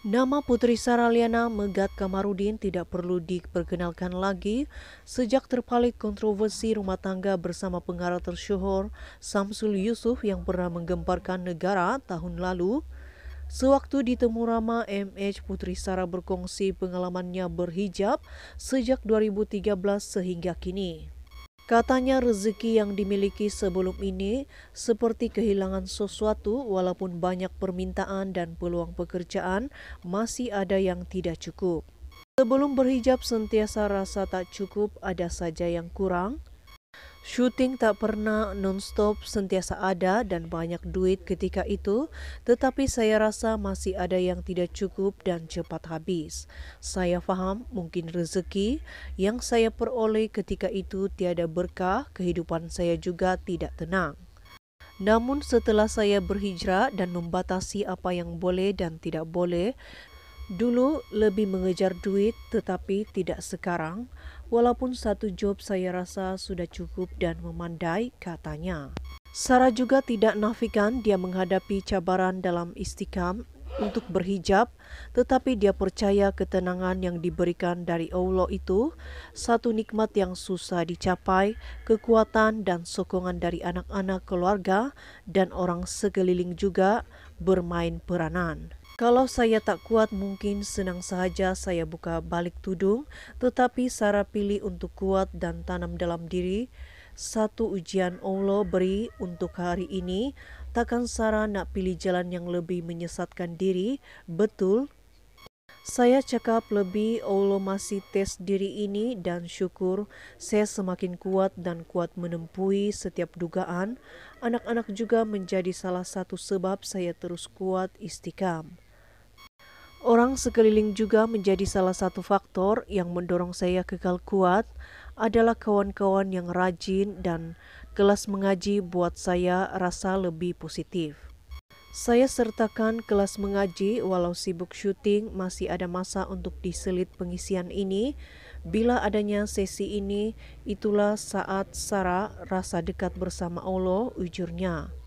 Nama Putri Saraliana Megat Kamarudin tidak perlu diperkenalkan lagi sejak terpalit kontroversi rumah tangga bersama pengarah tersyuhur Samsul Yusuf yang pernah menggemparkan negara tahun lalu. Sewaktu ditemu ramah, MH Putri Sara berkongsi pengalamannya berhijab sejak 2013 sehingga kini. Katanya rezeki yang dimiliki sebelum ini seperti kehilangan sesuatu walaupun banyak permintaan dan peluang pekerjaan masih ada yang tidak cukup. Sebelum berhijab sentiasa rasa tak cukup ada saja yang kurang, Syuting tak pernah nonstop sentiasa ada dan banyak duit ketika itu, tetapi saya rasa masih ada yang tidak cukup dan cepat habis. Saya faham mungkin rezeki yang saya peroleh ketika itu tiada berkah, kehidupan saya juga tidak tenang. Namun setelah saya berhijrah dan membatasi apa yang boleh dan tidak boleh, Dulu lebih mengejar duit, tetapi tidak sekarang. Walaupun satu job saya rasa sudah cukup dan memandai, katanya. Sarah juga tidak nafikan dia menghadapi cabaran dalam istikam untuk berhijab, tetapi dia percaya ketenangan yang diberikan dari Allah itu satu nikmat yang susah dicapai, kekuatan dan sokongan dari anak-anak keluarga dan orang sekeliling juga bermain peranan. Kalau saya tak kuat mungkin senang saja saya buka balik tudung, tetapi Sarah pilih untuk kuat dan tanam dalam diri. Satu ujian Allah beri untuk hari ini, takkan Sarah nak pilih jalan yang lebih menyesatkan diri, betul? Saya cakap lebih Allah masih tes diri ini dan syukur saya semakin kuat dan kuat menempuhi setiap dugaan. Anak-anak juga menjadi salah satu sebab saya terus kuat istiqam. Orang sekeliling juga menjadi salah satu faktor yang mendorong saya kekal kuat adalah kawan-kawan yang rajin dan kelas mengaji buat saya rasa lebih positif. Saya sertakan kelas mengaji walau sibuk syuting masih ada masa untuk diselit pengisian ini. Bila adanya sesi ini, itulah saat Sarah rasa dekat bersama Allah ujurnya.